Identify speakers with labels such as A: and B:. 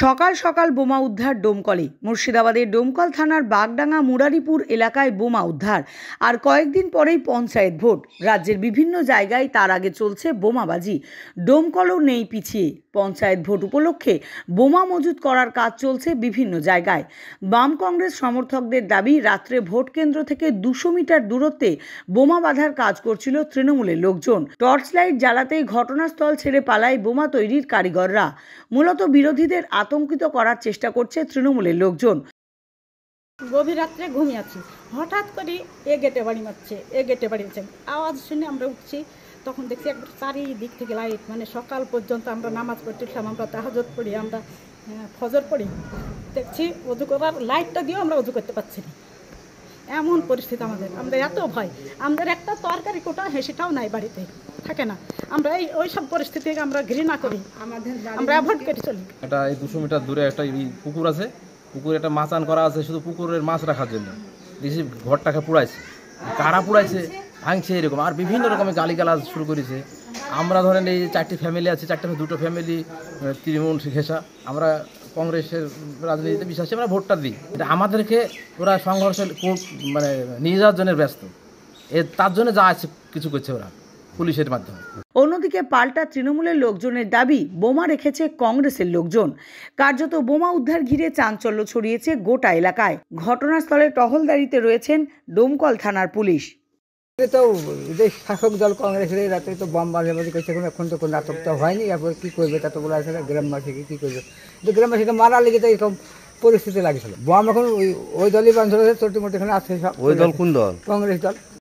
A: সকাল সকাল বোমা উদ্ধার ডোমকলে মুর্শিদাবাদের ডোমকল থানার বাগডাঙ্গা মুরারিপুর এলাকায় বোমা উদ্ধার আর কয়েকদিন পরেই পঞ্চায়েত ভোট রাজ্যের বিভিন্ন জায়গায় তার আগে চলছে বোমাবাজি ডোমকলও নেই পিছিয়ে পঞ্চায়েত ভোট উপলক্ষে বোমা মজুত করার কাজ চলছে বিভিন্ন জায়গায় বাম কংগ্রেস সমর্থকদের দাবি রাত্রে ভোট কেন্দ্র থেকে দুশো মিটার দূরত্বে বোমা বাঁধার কাজ করছিল তৃণমূলের লোকজন টর্চ লাইট জ্বালাতেই ঘটনাস্থল ছেড়ে পালায় বোমা তৈরির কারিগররা মূলত বিরোধীদের আতঙ্কিত করার চেষ্টা করছে তৃণমূলের লোকজন
B: গভীর রাত্রে ঘুমিয়ে আছি হঠাৎ করে এ গেটে বাড়ি মারছে এ গেটে বাড়ি মারছে আওয়াজ শুনে আমরা উঠছি তখন দেখছি একবার চারিদিক থেকে লাইট মানে সকাল পর্যন্ত আমরা নামাজ পড়তে উঠলাম আমরা তাহাজত পড়ি আমরা ফজর পড়ি দেখছি উজু করার লাইটটা দিয়েও আমরা উজু করতে পারছি না এমন পরিস্থিতি আমাদের আমরা এত ভয় আমাদের একটা তরকারি কোটা হেসিটাও নাই বাড়িতে থাকে না আমরা এই ওই সব পরিস্থিতি আমরা ঘৃণা করি আমরা অ্যাভয়েড করে চলি
C: এটা এই দুশো মিটার দূরে একটা পুকুর আছে পুকুরে একটা মাচান করা আছে শুধু পুকুরের মাছ রাখার জন্য দেখি ঘরটাকে পুড়াইছে কারা পুড়াইছে ভাঙছে এরকম আর বিভিন্ন রকমের গালিগালাজ শুরু করেছে আমরা ধরেন এই চারটি ফ্যামিলি আছে চারটে দুটো ফ্যামিলি তৃণমূল ঘেঁষা আমরা কংগ্রেসের রাজনীতিতে বিশ্বাসী আমরা ভোটটা দিই এটা আমাদেরকে ওরা সংঘর্ষে মানে নিয়ে যাওয়ার জন্য ব্যস্ত এ তার জন্য যা আছে কিছু করছে ওরা পুলিশের
A: মাধ্যমে অন্যদিকে পাল্টা তৃণমূলের লোকজনের দাবি বোমা রেখেছে কংগ্রেসের লোকজন কার্যত বোমা উদ্ধার ঘিরে চাঞ্চল্য ছড়িয়েছে গোটা এলাকায় ঘটনাস্থলে টহলদারিতে রয়েছেন ডোমকল থানার পুলিশ তো যে শাসক দল কংগ্রেসের রাতে তো বোম বাজাবাজি করছে কোনো এখন তো কোনো নাটক তো হয়নি এরপর কী করবে তা তো বলা আছে গ্রামবাসীকে কী করবে তো গ্রামবাসীকে মারা লেগে তো এরকম পরিস্থিতি লাগছিল বোম এখন ওই ওই দলই বান্ধব চটি মোটি এখানে আছে সব ওই দল কোন দল কংগ্রেস দল